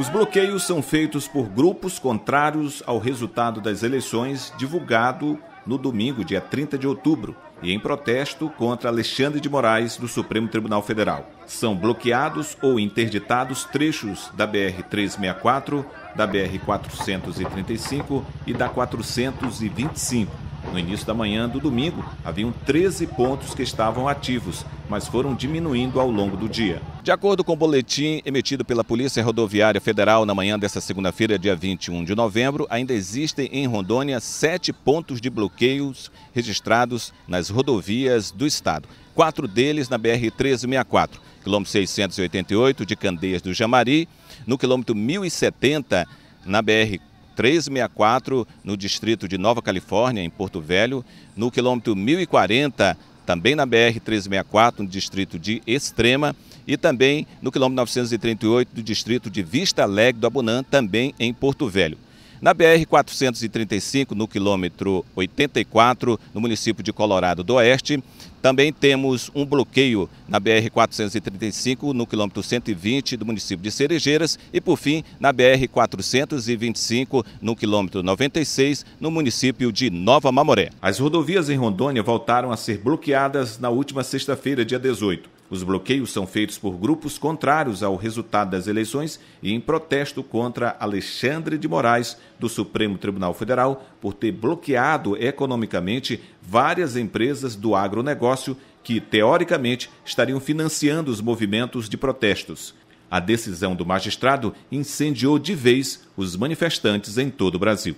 Os bloqueios são feitos por grupos contrários ao resultado das eleições divulgado no domingo, dia 30 de outubro, e em protesto contra Alexandre de Moraes do Supremo Tribunal Federal. São bloqueados ou interditados trechos da BR 364, da BR 435 e da 425. No início da manhã do domingo, haviam 13 pontos que estavam ativos mas foram diminuindo ao longo do dia. De acordo com o boletim emitido pela Polícia Rodoviária Federal na manhã desta segunda-feira, dia 21 de novembro, ainda existem em Rondônia sete pontos de bloqueios registrados nas rodovias do estado. Quatro deles na BR-1364, quilômetro 688 de Candeias do Jamari, no quilômetro 1070 na BR 364 no distrito de Nova Califórnia, em Porto Velho, no quilômetro 1040 também na BR-364, no distrito de Extrema, e também no quilômetro 938 do distrito de Vista Alegre do Abunã, também em Porto Velho. Na BR-435, no quilômetro 84, no município de Colorado do Oeste, também temos um bloqueio na BR-435, no quilômetro 120 do município de Cerejeiras. E, por fim, na BR-425, no quilômetro 96, no município de Nova Mamoré. As rodovias em Rondônia voltaram a ser bloqueadas na última sexta-feira, dia 18. Os bloqueios são feitos por grupos contrários ao resultado das eleições e em protesto contra Alexandre de Moraes, do Supremo Tribunal Federal, por ter bloqueado economicamente várias empresas do agronegócio que, teoricamente, estariam financiando os movimentos de protestos. A decisão do magistrado incendiou de vez os manifestantes em todo o Brasil.